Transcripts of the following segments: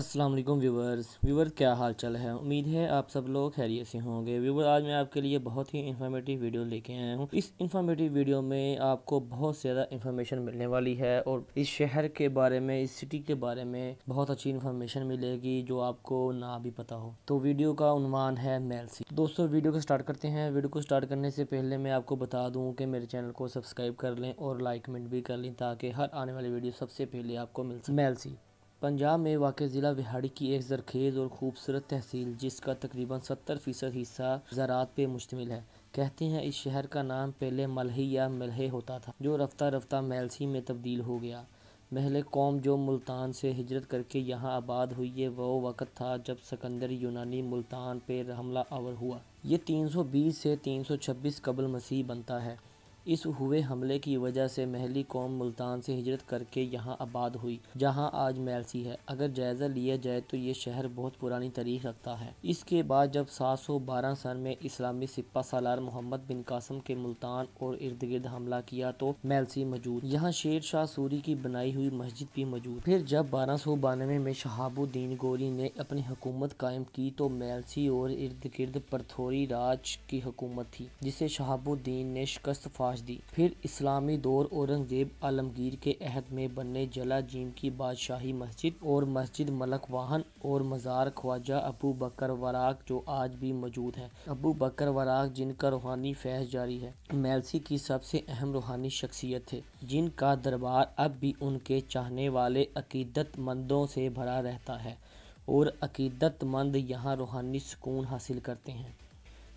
Aslam viewers viewer क्या हाल चाल है उम्मीद है आप सब लोग खैरियत से होंगे व्यूवर आज मैं आपके लिए बहुत ही इन्फॉर्मेटिव वीडियो लेके आया हूँ इस इन्फॉर्मेटिव वीडियो में आपको बहुत ज़्यादा इन्फॉर्मेशन मिलने वाली है और इस शहर के बारे में इस सिटी के बारे में बहुत अच्छी इन्फॉर्मेशन मिलेगी जो आपको ना भी पता हो तो वीडियो का उनवान है मेलसी दोस्तों वीडियो को स्टार्ट करते हैं वीडियो को स्टार्ट करने से पहले मैं आपको बता दूँ कि मेरे चैनल को सब्सक्राइब कर लें और लाइक कमेंट भी कर लें ताकि हर आने वाली वीडियो सबसे पहले आपको मिल सके मेलसी पंजाब में वाक़ ज़िला विहाड़ी की एक जरखेज़ और ख़ूबसूरत तहसील जिसका तकरीबन सत्तर फ़ीसद हिस्सा ज़रात पे मुश्तमिल है कहते हैं इस शहर का नाम पहले मलही या मलहे होता था जो रफ्ता रफ्तार मैलसी में तब्दील हो गया महल कौम जो मुल्तान से हिजरत करके यहाँ आबाद हुई है वह वक़्त था जब सकंदर यूनानी मुल्तान पर हमला आवर हुआ ये 320 से 326 कबल मसीह बनता है इस हुए हमले की वजह से महली कौम मुल्तान से हिजरत करके यहाँ आबाद हुई जहाँ आज मैलसी है अगर जायज़ा लिया जाए तो ये शहर बहुत पुरानी तारीख रखता है इसके बाद जब 712 सन में इस्लामी सिपा सालार मोहम्मद बिन कासम के मुल्तान और इर्द गिर्द हमला किया तो मैलसी मौजूद यहाँ शेर शाह सूरी की बनाई हुई मस्जिद भी मौजूद फिर जब बारह सौ बानवे में शहाबुद्दीन गोरी ने अपनी हुकूमत कायम की तो मैलसी और इर्द गिर्द परथोरी राज की हुकूमत थी जिसे शहाबुद्दीन ने शिकस्त फाश आवाज़ दी फिर इस्लामी दौर औरंगज़ेब आलमगीर के अहद में बनने जला जीम की बादशाही मस्जिद और मस्जिद मलक वाहन और मज़ार ख्वाजा अबू बकर वराक जो आज भी मौजूद है अबू बकर वराक जिनका रूहानी फैज जारी है मेलसी की सबसे अहम रूहानी शख्सियत थे जिनका दरबार अब भी उनके चाहने वाले अकीदतमंदों से भरा रहता है और अकीदतमंद यहाँ रूहानी सुकून हासिल करते हैं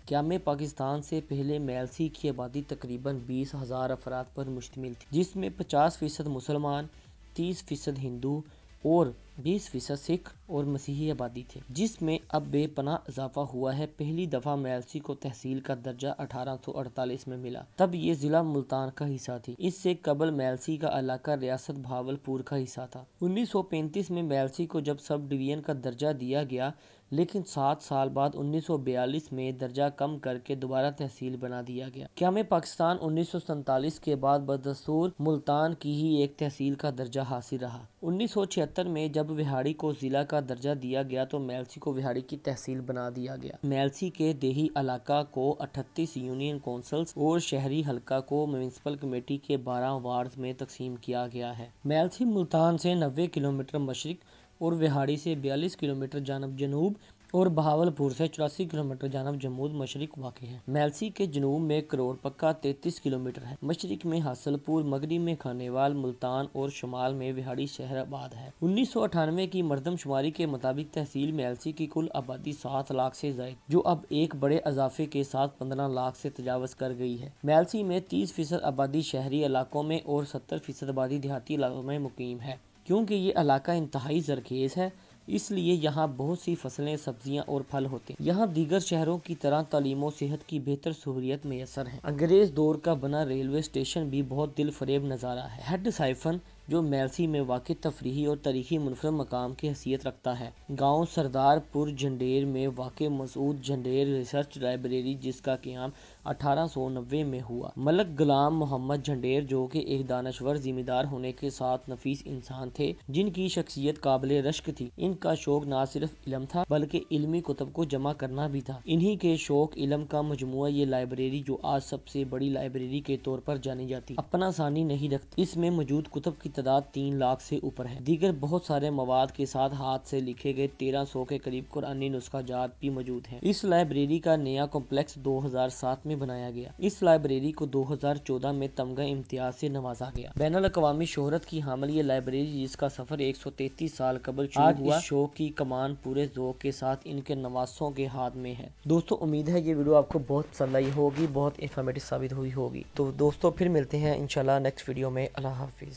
क्या में पाकिस्तान से पहले मेलसी की आबादी तकरीबन बीस हज़ार अफराद पर मुश्तमिल थी जिसमें पचास फ़ीसद मुसलमान तीस फ़ीसद हिंदू और बीस फीसद सिख और मसीही आबादी थे जिसमें अब बेपना इजाफा हुआ है पहली दफ़ा मेलसी को तहसील का दर्जा 1848 में मिला तब ये ज़िला मुल्तान का हिस्सा थी इससे कबल मेलसी का इलाका रियासत भावलपुर का हिस्सा था 1935 में मेलसी को जब सब डिवीज़न का दर्जा दिया गया लेकिन सात साल बाद 1942 में दर्जा कम करके दोबारा तहसील बना दिया गया क्या में पाकिस्तान उन्नीस के बाद बदस्तूर मुल्तान की ही एक तहसील का दर्जा हासिल रहा 1976 में जब विहाड़ी को ज़िला का दर्जा दिया गया तो मेलसी को विहाड़ी की तहसील बना दिया गया मेलसी के देही इलाका को 38 यूनियन काउंसिल्स और शहरी हलका को म्यूनसिपल कमेटी के 12 वार्ड में तकसीम किया गया है मेलसी मुल्तान से नब्बे किलोमीटर मशरक़ और विहाड़ी से बयालीस किलोमीटर जानब जनूब और बहावलपुर से चौरासी किलोमीटर जानब जमूद मशरक वाक़ है मैलसी के जनूब में करोड़ पक्का तैतीस किलोमीटर है मशरक में हासलपुर मगरब में खानेवाल मुल्तान और शुमाल में विहाड़ी शहर आबाद है उन्नीस सौ अठानवे की मरदमशुमारी के मुताबिक तहसील मैलसी की कुल आबादी सात लाख से जायद जो अब एक बड़े अजाफे के साथ पंद्रह लाख से तजावज कर गई है मैलसी में तीस फीसद आबादी शहरी इलाकों में और सत्तर फीसद आबादी देहाती इलाकों में मुकीम है क्योंकि ये इलाका इंतहाई जरखेज़ है इसलिए यहाँ बहुत सी फसलें सब्जियाँ और फल होते हैं यहाँ दीगर शहरों की तरह तलीम सेहत की बेहतर सहूलियत मैसर है अंग्रेज़ दौर का बना रेलवे स्टेशन भी बहुत दिल फरेब नज़ारा है हेड साइफन जो मेलसी में वाक़ तफरी और तारीखी मुनफर मकाम की हैसियत रखता है गाँव सरदारपुर झंडेर में वाक़ मसूद झंडेर रिसर्च लाइब्रेरी जिसका क्याम 1890 में हुआ मलक गुलाम मोहम्मद झंडेर जो कि एक दानश्वर जिम्मेदार होने के साथ नफीस इंसान थे जिनकी शख्सियत काबिल रश्क थी इनका शौक न सिर्फ इलम था बल्कि इलमी कुतब को जमा करना भी था इन्हीं के शौक इलम का मजमु ये लाइब्रेरी जो आज सबसे बड़ी लाइब्रेरी के तौर पर जानी जाती अपना सानी नहीं रखती इसमें मौजूद कुतब की तादाद तीन लाख से ऊपर है दीगर बहुत सारे मवाद के साथ हाथ से लिखे गए तेरह सौ के करीब कुरानी नुस्खा जात भी मौजूद है इस लाइब्रेरी का नया कॉम्प्लेक्स दो हजार सात में में बनाया गया इस लाइब्रेरी को 2014 में तमगा इम्तियाज से नवाजा गया बैन अवी शोहरत की हामिल ये लाइब्रेरी जिसका सफर 133 साल कबल आज हुआ शो की कमान पूरे जो के साथ इनके नवासों के हाथ में है दोस्तों उम्मीद है ये वीडियो आपको बहुत पसंद होगी बहुत इन्फॉर्मेटिव साबित हुई होगी तो दोस्तों फिर मिलते हैं इनशाला नेक्स्ट वीडियो में अल्लाह हाफिज